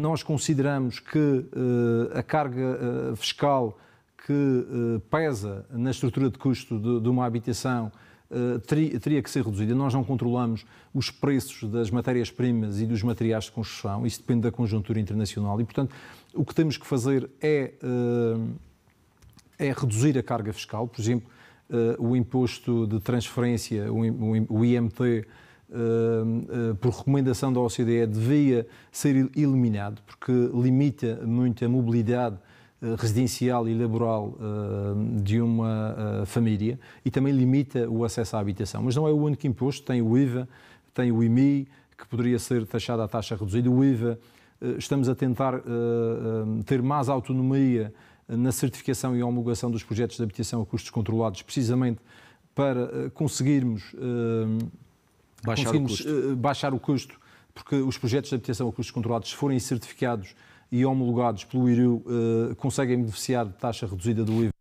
Nós consideramos que eh, a carga eh, fiscal que eh, pesa na estrutura de custo de uma habitação teria que ser reduzida. Nós não controlamos os preços das matérias-primas e dos materiais de construção, isso depende da conjuntura internacional e, portanto, o que temos que fazer é, é reduzir a carga fiscal, por exemplo, o imposto de transferência, o IMT eh, por recomendação da OCDE, devia ser eliminado, porque limita muito a mobilidade eh, residencial e laboral de uma ah, família e também limita o acesso à habitação. Mas não é o único imposto, tem o IVA, tem o IMI, que poderia ser taxado à taxa reduzida, o IVA. Eh, estamos a tentar ah, ter mais autonomia na certificação e homologação dos projetos de habitação a custos controlados, precisamente para ah, conseguirmos baixar o custo. Eh, baixar o custo, porque os projetos de habitação a custos controlados, se forem certificados e homologados pelo IRU, eh, conseguem beneficiar de taxa reduzida do IVA.